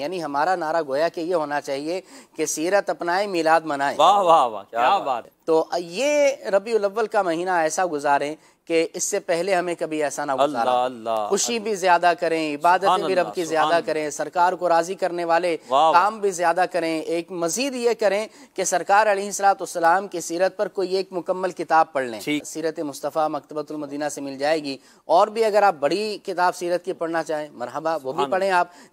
यानी हमारा नारा गोया के ये होना चाहिए कि सीरत अपनाए मिलाद मनाए वाह वाह वाह क्या बात तो ये रबी अव्वल का महीना ऐसा गुजारें कि इससे पहले हमें कभी ऐसा ना गुजारा खुशी भी ज्यादा करें इबादत भी रब की ज्यादा करें सरकार को राजी करने वाले काम भी ज्यादा करें एक मजीद ये करें कि सरकार सलाम की सीरत पर कोई एक मुकम्मल किताब पढ़ लें सीरत मुस्तफ़ा मकतबतुलमदीना से मिल जाएगी और भी अगर आप बड़ी किताब सीरत की पढ़ना चाहें मरहबा वो भी पढ़ें आप